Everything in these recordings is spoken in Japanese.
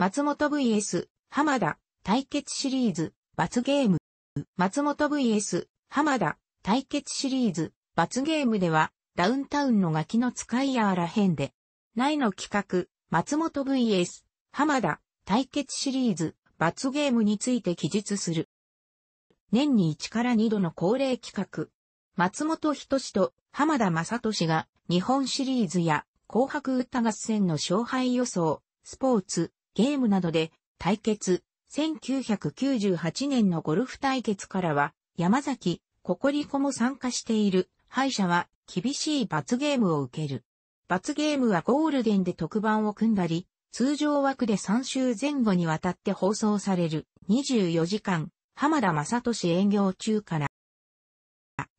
松本 VS 浜田対決シリーズ罰ゲーム。松本 VS 浜田対決シリーズ罰ゲームではダウンタウンのガキの使いやあらへんで。内の企画松本 VS 浜田対決シリーズ罰ゲームについて記述する。年に1から2度の恒例企画。松本人志と浜田雅俊が日本シリーズや紅白歌合戦の勝敗予想、スポーツ、ゲームなどで対決、1998年のゴルフ対決からは、山崎、ココリコも参加している、敗者は厳しい罰ゲームを受ける。罰ゲームはゴールデンで特番を組んだり、通常枠で3週前後にわたって放送される24時間、浜田正俊営業中から、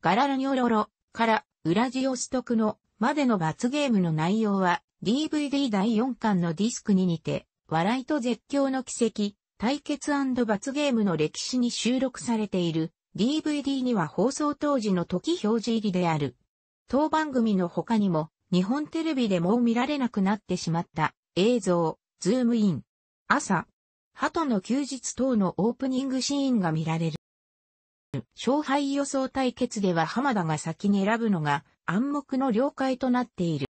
ガララニョロロからウラジオストクのまでの罰ゲームの内容は DVD 第4巻のディスクに似て笑いと絶叫の奇跡、対決罰ゲームの歴史に収録されている DVD には放送当時の時表示入りである。当番組の他にも日本テレビでもう見られなくなってしまった映像、ズームイン、朝、鳩の休日等のオープニングシーンが見られる。勝敗予想対決では浜田が先に選ぶのが暗黙の了解となっている。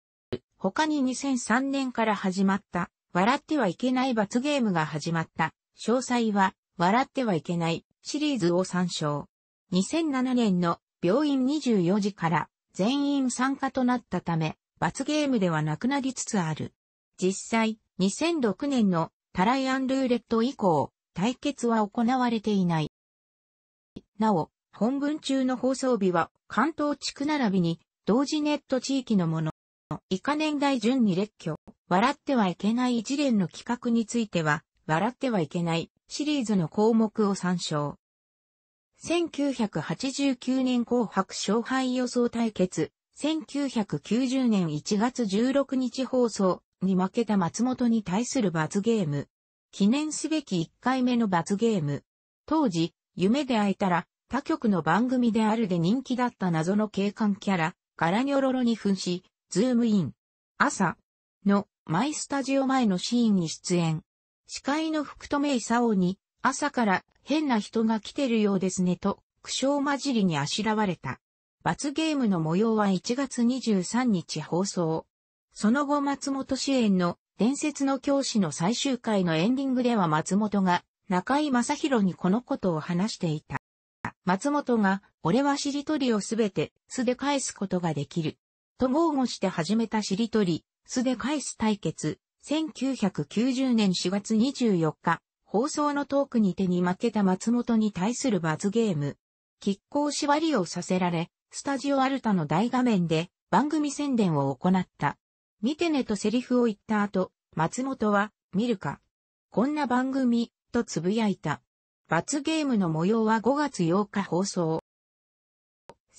他に2003年から始まった笑ってはいけない罰ゲームが始まった。詳細は、笑ってはいけないシリーズを参照。2007年の病院24時から全員参加となったため、罰ゲームではなくなりつつある。実際、2006年のタライアンルーレット以降、対決は行われていない。なお、本文中の放送日は関東地区並びに同時ネット地域のもの。以下年代順に列挙、笑ってはいけない一連の企画については、笑ってはいけないシリーズの項目を参照。1989年紅白勝敗予想対決、1990年1月16日放送に負けた松本に対する罰ゲーム。記念すべき1回目の罰ゲーム。当時、夢で会えたら、他局の番組であるで人気だった謎の警官キャラ、ガラニョロロに噴し、ズームイン。朝のマイスタジオ前のシーンに出演。司会の福留勲に朝から変な人が来てるようですねと苦笑混じりにあしらわれた。罰ゲームの模様は1月23日放送。その後松本支援の伝説の教師の最終回のエンディングでは松本が中井正宏にこのことを話していた。松本が、俺はしりとりをすべて素で返すことができる。と豪語して始めたしりとり、素で返す対決、1990年4月24日、放送のトークに手に負けた松本に対する罰ゲーム。拮抗縛りをさせられ、スタジオアルタの大画面で番組宣伝を行った。見てねとセリフを言った後、松本は、見るか。こんな番組、とつぶやいた。罰ゲームの模様は5月8日放送。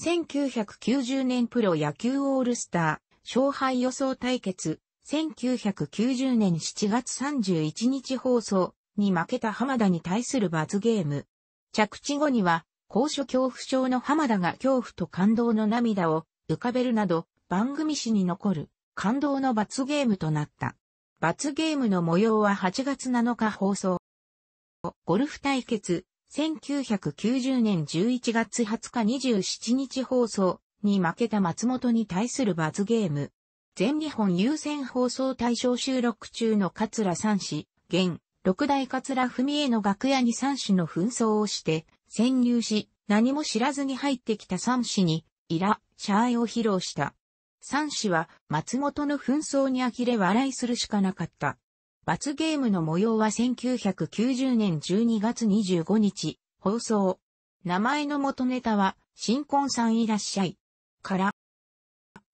1990年プロ野球オールスター、勝敗予想対決、1990年7月31日放送に負けた浜田に対する罰ゲーム。着地後には、高所恐怖症の浜田が恐怖と感動の涙を浮かべるなど、番組史に残る感動の罰ゲームとなった。罰ゲームの模様は8月7日放送。ゴルフ対決、1990年11月20日27日放送に負けた松本に対する罰ゲーム。全日本優先放送対象収録中の桂三氏、現、六代桂文江の楽屋に三氏の紛争をして、潜入し、何も知らずに入ってきた三氏に、イラ、シャーイを披露した。三氏は、松本の紛争に呆れ笑いするしかなかった。罰ゲームの模様は1990年12月25日、放送。名前の元ネタは、新婚さんいらっしゃい。から、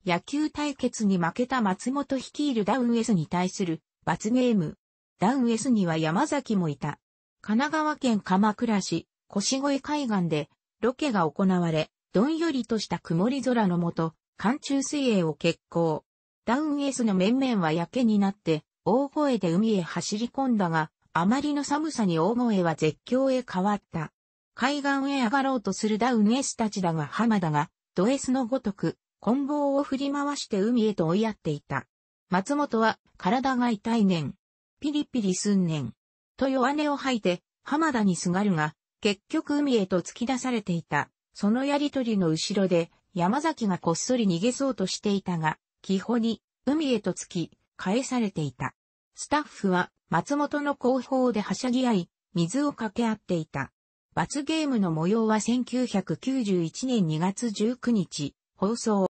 野球対決に負けた松本率いるダウン S に対する罰ゲーム。ダウン S には山崎もいた。神奈川県鎌倉市、越越海岸でロケが行われ、どんよりとした曇り空のもと、寒中水泳を決行。ダウン S の面々はやけになって、大声で海へ走り込んだが、あまりの寒さに大声は絶叫へ変わった。海岸へ上がろうとするダウンエスたちだが浜田が、ドエスのごとく、棍棒を振り回して海へと追いやっていた。松本は、体が痛いねん。ピリピリすんねん。と弱音を吐いて、浜田にすがるが、結局海へと突き出されていた。そのやりとりの後ろで、山崎がこっそり逃げそうとしていたが、木穂に、海へと突き、返されていた。スタッフは松本の後方ではしゃぎ合い、水をかけ合っていた。罰ゲームの模様は1991年2月19日、放送。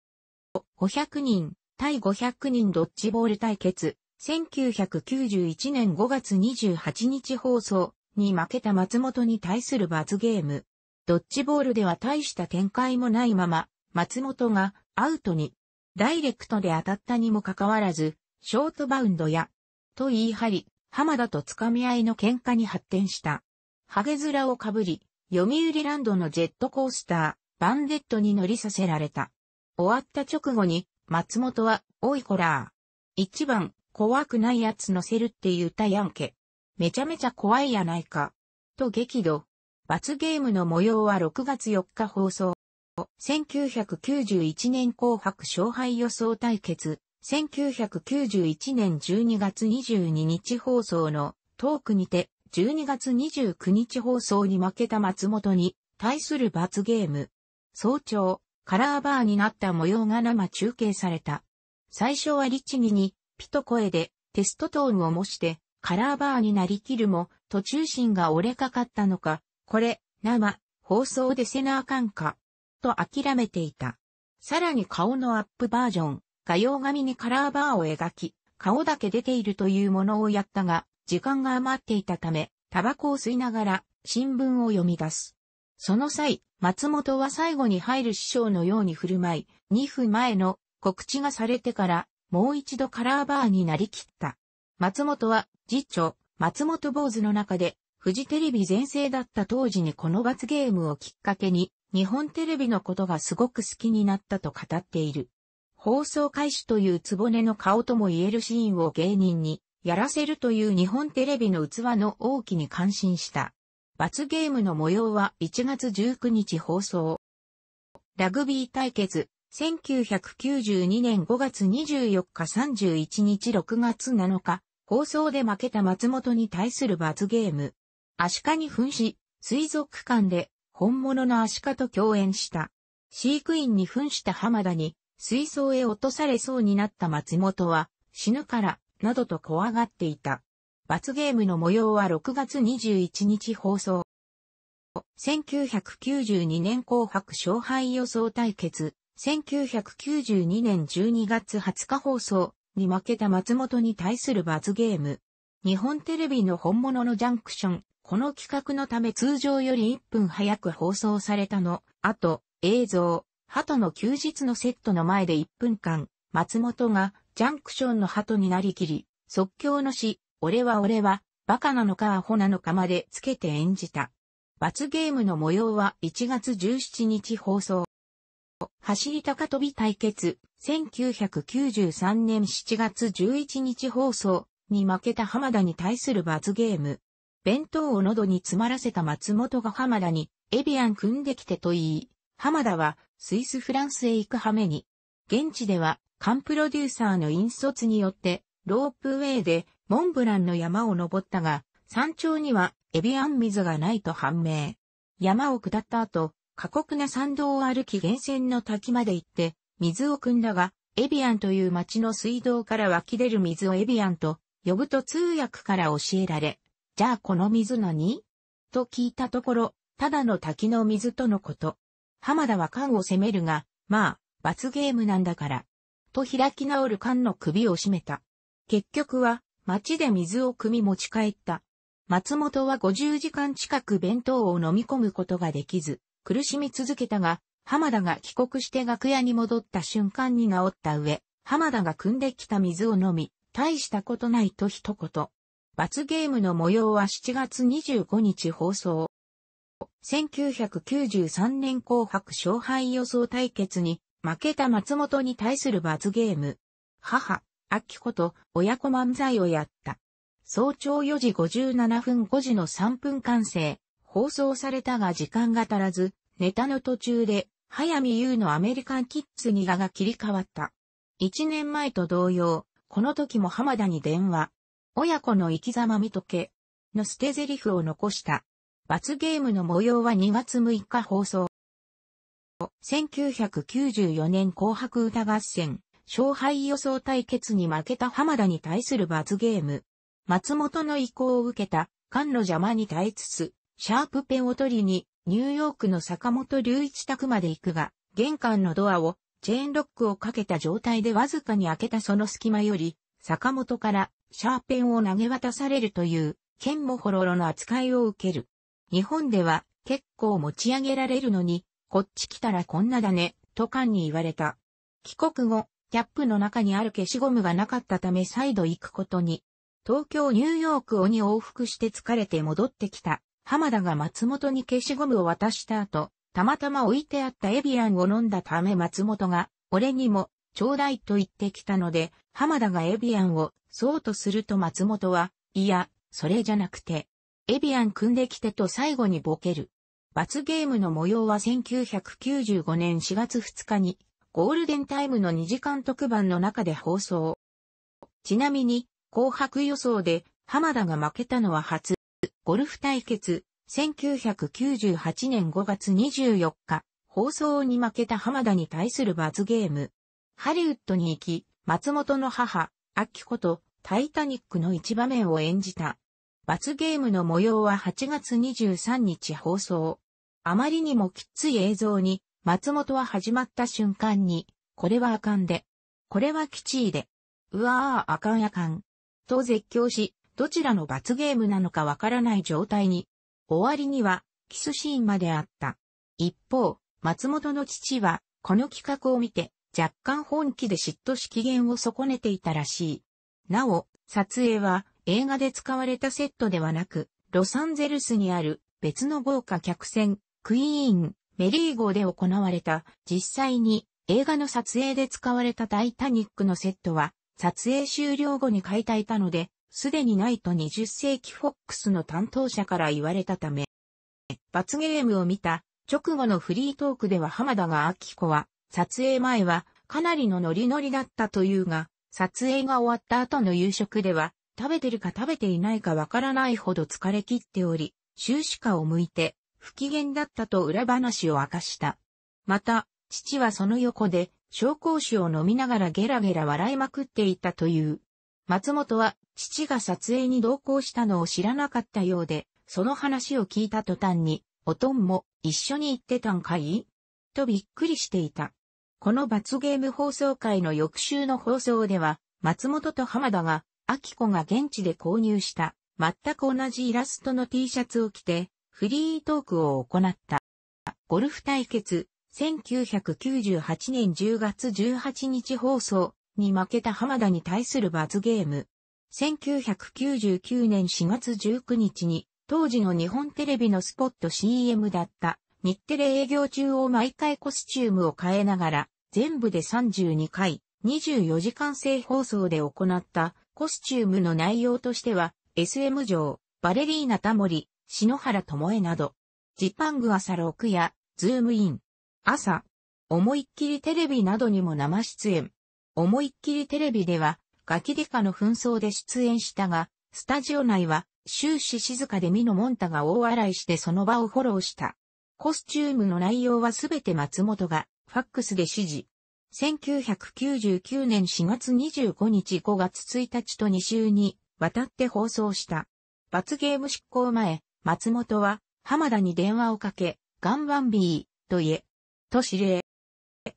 500人、対500人ドッジボール対決、1991年5月28日放送に負けた松本に対する罰ゲーム。ドッジボールでは大した展開もないまま、松本がアウトに、ダイレクトで当たったにもかかわらず、ショートバウンドや、と言い張り、浜田と掴み合いの喧嘩に発展した。ハゲ面をかぶり、読売ランドのジェットコースター、バンデットに乗りさせられた。終わった直後に、松本は、おいこらー。一番、怖くないやつ乗せるって言ったやんけ。めちゃめちゃ怖いやないか。と激怒。罰ゲームの模様は6月4日放送。1991年紅白勝敗予想対決、1991年12月22日放送のトークにて12月29日放送に負けた松本に対する罰ゲーム。早朝、カラーバーになった模様が生中継された。最初はリチギに、ピト声で、テストトーンを模して、カラーバーになりきるも、途中心が折れかかったのか、これ、生、放送でせなあかんか、と諦めていた。さらに顔のアップバージョン、画用紙にカラーバーを描き、顔だけ出ているというものをやったが、時間が余っていたため、タバコを吸いながら新聞を読み出す。その際、松本は最後に入る師匠のように振る舞い、2分前の告知がされてから、もう一度カラーバーになりきった。松本は、次長、松本坊主の中で、フジテレビ全盛だった当時にこの罰ゲームをきっかけに、日本テレビのことがすごく好きになったと語っている。放送開始というつぼねの顔とも言えるシーンを芸人にやらせるという日本テレビの器の大きに感心した。罰ゲームの模様は1月19日放送。ラグビー対決、1992年5月24日31日6月7日、放送で負けた松本に対する罰ゲーム。アシカに噴し、水族館で本物のアシカと共演した。飼育員に噴した浜田に水槽へ落とされそうになった松本は、死ぬから、などと怖がっていた。罰ゲームの模様は6月21日放送。1992年紅白勝敗予想対決、1992年12月20日放送に負けた松本に対する罰ゲーム。日本テレビの本物のジャンクション、この企画のため通常より1分早く放送されたの、あと、映像、鳩の休日のセットの前で1分間、松本がジャンクションの鳩になりきり、即興の詩、俺は俺は、バカなのかアホなのかまでつけて演じた。罰ゲームの模様は1月17日放送。走り高跳び対決、1993年7月11日放送に負けた浜田に対する罰ゲーム。弁当を喉に詰まらせた松本が浜田に、エビアン組んできてと言い、浜田はスイスフランスへ行く羽目に、現地ではカンプロデューサーの引率によってロープウェイでモンブランの山を登ったが、山頂にはエビアン水がないと判明。山を下った後、過酷な山道を歩き源泉の滝まで行って、水を汲んだが、エビアンという町の水道から湧き出る水をエビアンと呼ぶと通訳から教えられ、じゃあこの水何と聞いたところ、ただの滝の水とのこと。浜田は缶を責めるが、まあ、罰ゲームなんだから。と開き直る缶の首を絞めた。結局は、町で水を汲み持ち帰った。松本は50時間近く弁当を飲み込むことができず、苦しみ続けたが、浜田が帰国して楽屋に戻った瞬間に治った上、浜田が汲んできた水を飲み、大したことないと一言。罰ゲームの模様は7月25日放送。1993年紅白勝敗予想対決に負けた松本に対する罰ゲーム。母、秋子と親子漫才をやった。早朝4時57分5時の3分完成。放送されたが時間が足らず、ネタの途中で、早見優のアメリカンキッズに画が切り替わった。1年前と同様、この時も浜田に電話。親子の生き様見とけ。の捨て台詞を残した。罰ゲームの模様は2月6日放送。1994年紅白歌合戦、勝敗予想対決に負けた浜田に対する罰ゲーム。松本の意向を受けた、菅の邪魔に耐えつつ、シャープペンを取りに、ニューヨークの坂本隆一宅まで行くが、玄関のドアを、チェーンロックをかけた状態でわずかに開けたその隙間より、坂本から、シャーペンを投げ渡されるという、剣もほろろの扱いを受ける。日本では結構持ち上げられるのに、こっち来たらこんなだね、とカに言われた。帰国後、キャップの中にある消しゴムがなかったため再度行くことに。東京ニューヨークをに往復して疲れて戻ってきた。浜田が松本に消しゴムを渡した後、たまたま置いてあったエビアンを飲んだため松本が、俺にも、ちょうだいと言ってきたので、浜田がエビアンを、そうとすると松本は、いや、それじゃなくて、エビアン組んできてと最後にボケる。罰ゲームの模様は1995年4月2日にゴールデンタイムの2時間特番の中で放送。ちなみに紅白予想で浜田が負けたのは初ゴルフ対決1998年5月24日放送に負けた浜田に対する罰ゲーム。ハリウッドに行き松本の母、アッキとタイタニックの一場面を演じた。罰ゲームの模様は8月23日放送。あまりにもきつい映像に、松本は始まった瞬間に、これはあかんで。これはきちいで。うわーあかんやかん。と絶叫し、どちらの罰ゲームなのかわからない状態に、終わりには、キスシーンまであった。一方、松本の父は、この企画を見て、若干本気で嫉妬し機嫌を損ねていたらしい。なお、撮影は、映画で使われたセットではなく、ロサンゼルスにある別の豪華客船、クイーン、メリー号で行われた、実際に映画の撮影で使われたタイタニックのセットは、撮影終了後に解体たので、すでにないと20世紀フォックスの担当者から言われたため、罰ゲームを見た直後のフリートークでは浜田が明子は、撮影前はかなりのノリノリだったというが、撮影が終わった後の夕食では、食べてるか食べていないかわからないほど疲れ切っており、終始下を向いて、不機嫌だったと裏話を明かした。また、父はその横で、紹興酒を飲みながらゲラゲラ笑いまくっていたという。松本は、父が撮影に同行したのを知らなかったようで、その話を聞いた途端に、おとんも一緒に行ってたんかいとびっくりしていた。この罰ゲーム放送会の翌週の放送では、松本と浜田が秋子が現地で購入した全く同じイラストの T シャツを着てフリートークを行った。ゴルフ対決、1998年10月18日放送に負けた浜田に対する罰ゲーム。1999年4月19日に当時の日本テレビのスポット CM だった日テレ営業中を毎回コスチュームを変えながら全部で32回24時間制放送で行ったコスチュームの内容としては、SM 城、バレリーナタモリ、篠原智恵など、ジパング朝6や、ズームイン、朝、思いっきりテレビなどにも生出演。思いっきりテレビでは、ガキデカの紛争で出演したが、スタジオ内は終始静かでミノモンタが大笑いしてその場をフォローした。コスチュームの内容はすべて松本がファックスで指示。1999年4月25日5月1日と2週にわたって放送した。罰ゲーム執行前、松本は浜田に電話をかけ、ガンバンビーと言え、と指令。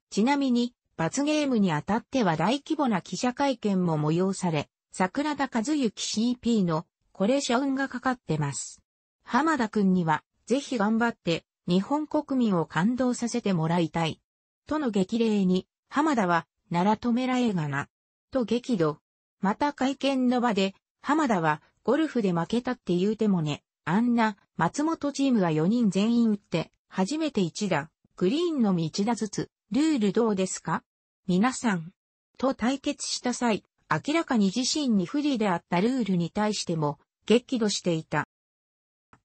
ちなみに、罰ゲームにあたっては大規模な記者会見も催され、桜田和幸 CP のこれ社運がかかってます。浜田くんには、ぜひ頑張って、日本国民を感動させてもらいたい。との激励に、浜田は、奈良止めらえがな、と激怒。また会見の場で、浜田は、ゴルフで負けたって言うてもね、あんな、松本チームは4人全員打って、初めて1打、グリーンのみ1打ずつ、ルールどうですか皆さん、と対決した際、明らかに自身に不利であったルールに対しても、激怒していた。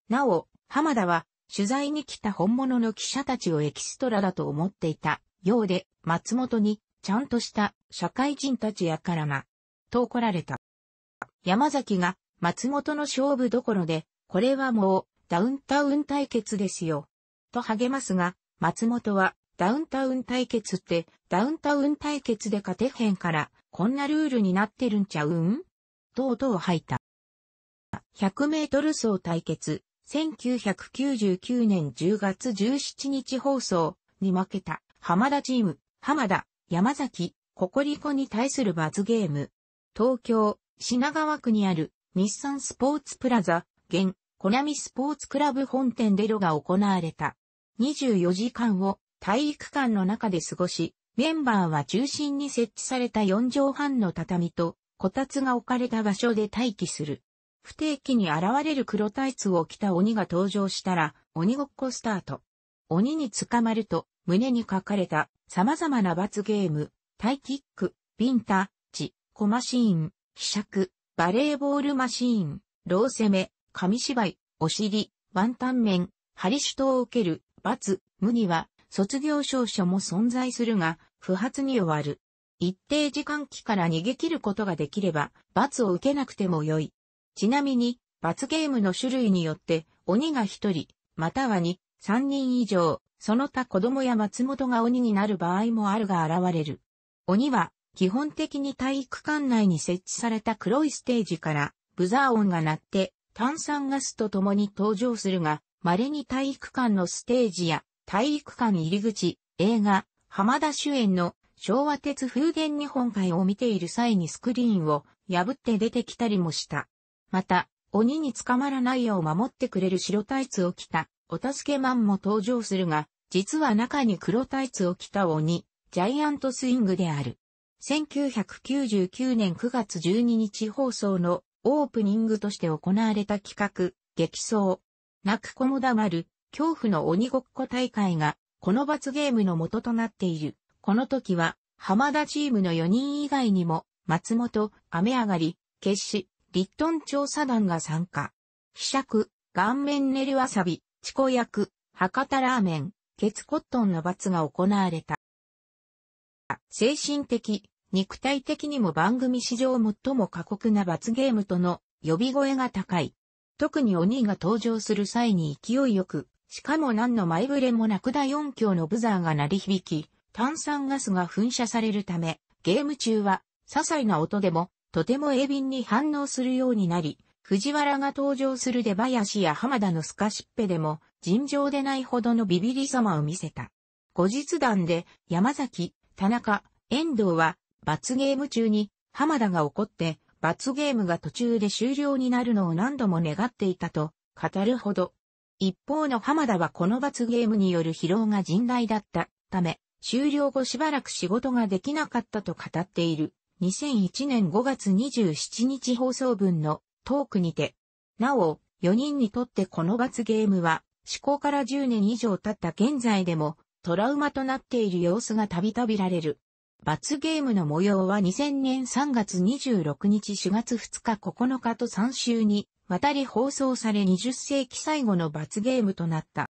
なお、浜田は、取材に来た本物の記者たちをエキストラだと思っていた。ようで、松本に、ちゃんとした社会人たちやからな、と怒られた。山崎が、松本の勝負どころで、これはもう、ダウンタウン対決ですよ。と励ますが、松本は、ダウンタウン対決って、ダウンタウン対決で勝てへんから、こんなルールになってるんちゃうんと音を吐いた。100メートル走対決、1999年10月17日放送に負けた。浜田チーム、浜田、山崎、ココリコに対する罰ゲーム。東京、品川区にある日産スポーツプラザ、現、コナミスポーツクラブ本店でロが行われた。24時間を体育館の中で過ごし、メンバーは中心に設置された4畳半の畳と、こたつが置かれた場所で待機する。不定期に現れる黒タイツを着た鬼が登場したら、鬼ごっこスタート。鬼に捕まると、胸に書かれた様々な罰ゲーム、タイキック、ビンタ、チ、コマシーン、希釈、バレーボールマシーン、ロー攻め、紙芝居、お尻、ワンタン麺、ハリシュトを受ける、罰、無には、卒業証書も存在するが、不発に終わる。一定時間期から逃げ切ることができれば、罰を受けなくてもよい。ちなみに、罰ゲームの種類によって、鬼が一人、または二、三人以上、その他子供や松本が鬼になる場合もあるが現れる。鬼は、基本的に体育館内に設置された黒いステージから、ブザー音が鳴って、炭酸ガスと共に登場するが、稀に体育館のステージや、体育館入り口、映画、浜田主演の昭和鉄風伝日本海を見ている際にスクリーンを破って出てきたりもした。また、鬼に捕まらないよう守ってくれる白タイツを着たお助けマンも登場するが、実は中に黒タイツを着た鬼、ジャイアントスイングである。1999年9月12日放送のオープニングとして行われた企画、激走。泣く子も黙る、恐怖の鬼ごっこ大会が、この罰ゲームの元となっている。この時は、浜田チームの4人以外にも、松本、雨上がり、決死、リットン調査団が参加。被釈、顔面練りわさび、チコ役、博多ラーメン、ケツコットンの罰が行われた。精神的、肉体的にも番組史上最も過酷な罰ゲームとの呼び声が高い。特に鬼が登場する際に勢いよく、しかも何の前触れもなく第4強のブザーが鳴り響き、炭酸ガスが噴射されるため、ゲーム中は、些細な音でも、とても鋭敏に反応するようになり、藤原が登場する出林や浜田のスカシッペでも、尋常でないほどのビビり様を見せた。後日談で、山崎、田中、遠藤は、罰ゲーム中に、浜田が怒って、罰ゲームが途中で終了になるのを何度も願っていたと、語るほど。一方の浜田はこの罰ゲームによる疲労が甚大だったため、終了後しばらく仕事ができなかったと語っている。2001年5月27日放送分のトークにて。なお、4人にとってこの罰ゲームは、思考から10年以上経った現在でも、トラウマとなっている様子がたびたびられる。罰ゲームの模様は2000年3月26日4月2日9日と3週に渡り放送され20世紀最後の罰ゲームとなった。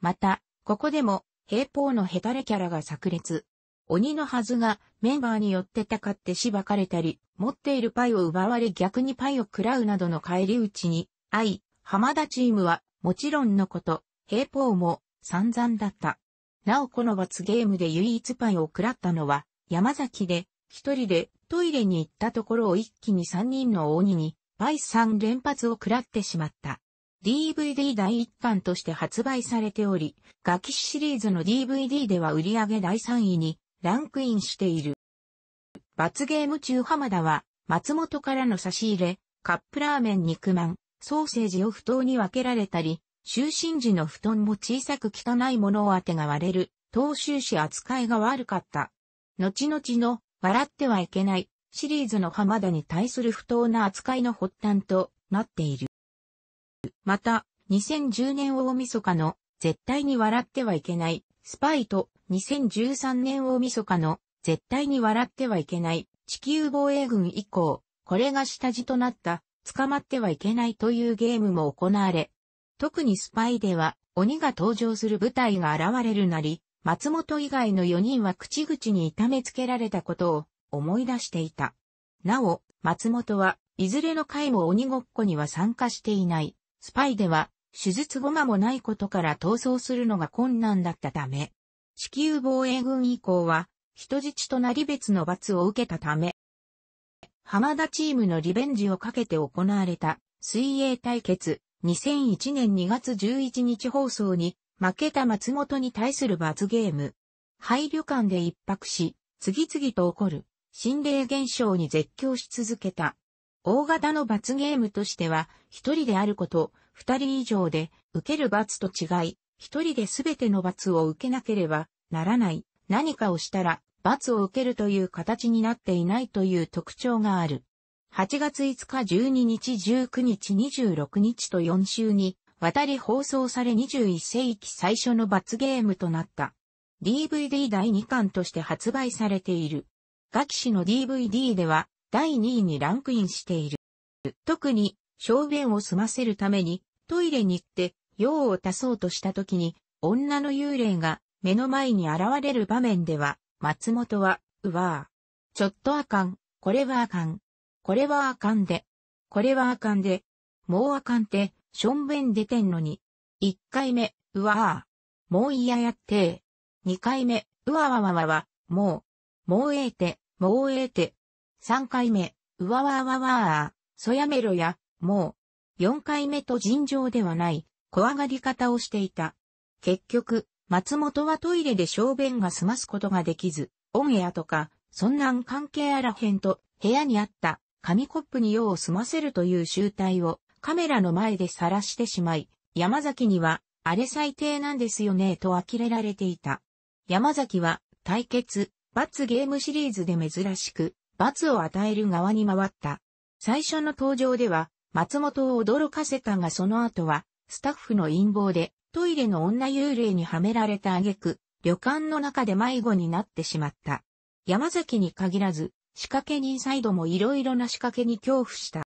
また、ここでも、平方のヘタレキャラが炸裂。鬼のはずがメンバーによってたかってしばかれたり、持っているパイを奪われ逆にパイを食らうなどの返り討ちに、愛、浜田チームは、もちろんのこと、平方も散々だった。なおこの罰ゲームで唯一パイを食らったのは、山崎で、一人でトイレに行ったところを一気に三人の鬼に、パイ三連発を食らってしまった。DVD 第一巻として発売されており、ガキシリーズの DVD では売上第3位にランクインしている。罰ゲーム中浜田は、松本からの差し入れ、カップラーメン肉まん、ソーセージを不当に分けられたり、就寝時の布団も小さく汚いものをあてがわれる、当終始扱いが悪かった。後々の、笑ってはいけない、シリーズの浜田に対する不当な扱いの発端となっている。また、2010年大晦日の、絶対に笑ってはいけない、スパイと2013年大晦日の絶対に笑ってはいけない地球防衛軍以降、これが下地となった捕まってはいけないというゲームも行われ、特にスパイでは鬼が登場する舞台が現れるなり、松本以外の4人は口々に痛めつけられたことを思い出していた。なお、松本はいずれの回も鬼ごっこには参加していない。スパイでは手術後間もないことから逃走するのが困難だったため、地球防衛軍以降は、人質となり別の罰を受けたため、浜田チームのリベンジをかけて行われた水泳対決2001年2月11日放送に負けた松本に対する罰ゲーム。廃旅館で一泊し、次々と起こる心霊現象に絶叫し続けた。大型の罰ゲームとしては、一人であること、二人以上で受ける罰と違い、一人で全ての罰を受けなければならない。何かをしたら罰を受けるという形になっていないという特徴がある。8月5日12日19日26日と4週に渡り放送され21世紀最初の罰ゲームとなった。DVD 第2巻として発売されている。ガキ氏の DVD では第2位にランクインしている。特に、小便を済ませるためにトイレに行って用を足そうとした時に女の幽霊が目の前に現れる場面では、松本は、うわぁ。ちょっとあかん、これはあかん。これはあかんで。これはあかんで。もうあかんて、しょんべん出てんのに。一回目、うわぁ。もう嫌やって二回目、うわわわわわ、もう。もうええて、もうええて。三回目、うわわわわわそやめろや、もう。4回目と尋常ではない、怖がり方をしていた。結局、松本はトイレで小便が済ますことができず、オンエアとか、そんなん関係あらへんと、部屋にあった紙コップに用を済ませるという集体をカメラの前で晒してしまい、山崎には、あれ最低なんですよねと呆れられていた。山崎は、対決、罰ゲームシリーズで珍しく、罰を与える側に回った。最初の登場では、松本を驚かせたがその後は、スタッフの陰謀で、トイレの女幽霊にはめられた挙句、旅館の中で迷子になってしまった。山崎に限らず、仕掛け人サイドも色々な仕掛けに恐怖した。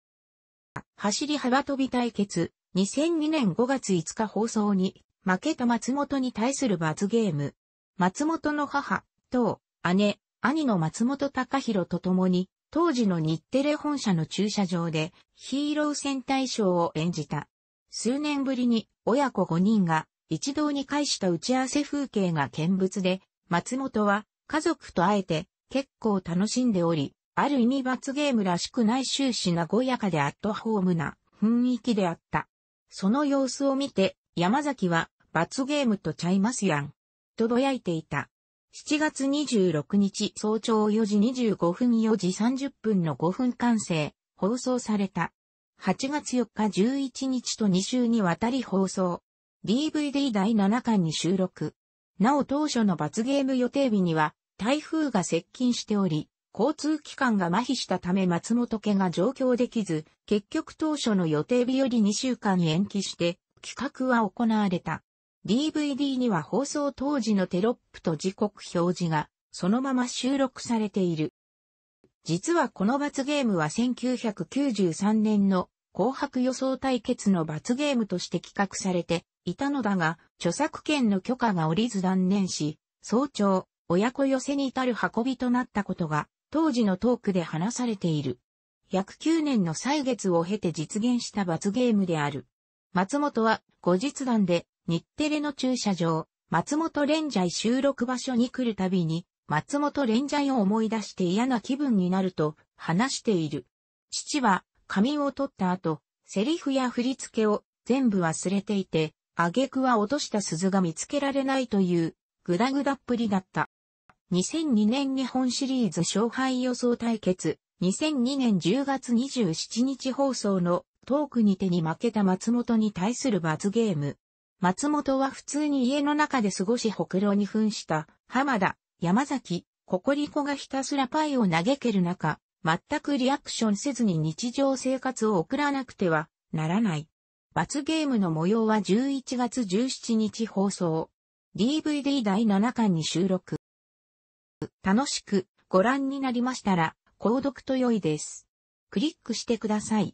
走り幅跳び対決、2002年5月5日放送に、負けた松本に対する罰ゲーム。松本の母、と姉、兄の松本隆弘と共に、当時の日テレ本社の駐車場でヒーロー戦隊賞を演じた。数年ぶりに親子5人が一堂に会した打ち合わせ風景が見物で、松本は家族と会えて結構楽しんでおり、ある意味罰ゲームらしくない終始ごやかでアットホームな雰囲気であった。その様子を見て山崎は罰ゲームとちゃいますやん。とどやいていた。7月26日早朝4時25分4時30分の5分完成、放送された。8月4日11日と2週にわたり放送。DVD 第7巻に収録。なお当初の罰ゲーム予定日には、台風が接近しており、交通機関が麻痺したため松本家が上京できず、結局当初の予定日より2週間延期して、企画は行われた。DVD には放送当時のテロップと時刻表示がそのまま収録されている。実はこの罰ゲームは1993年の紅白予想対決の罰ゲームとして企画されていたのだが、著作権の許可が下りず断念し、早朝、親子寄せに至る運びとなったことが、当時のトークで話されている。約9年の歳月を経て実現した罰ゲームである。松本は後日談で日テレの駐車場、松本連ンジ収録場所に来るたびに、松本連ンジを思い出して嫌な気分になると話している。父は仮眠を取った後、セリフや振り付けを全部忘れていて、挙句は落とした鈴が見つけられないという、ぐだぐだっぷりだった。2002年日本シリーズ勝敗予想対決、2002年10月27日放送のトークにてに負けた松本に対する罰ゲーム、松本は普通に家の中で過ごしほくろに扮した浜田、山崎、ココリコがひたすらパイを投げける中、全くリアクションせずに日常生活を送らなくてはならない。罰ゲームの模様は11月17日放送。DVD 第7巻に収録。楽しくご覧になりましたら、購読と良いです。クリックしてください。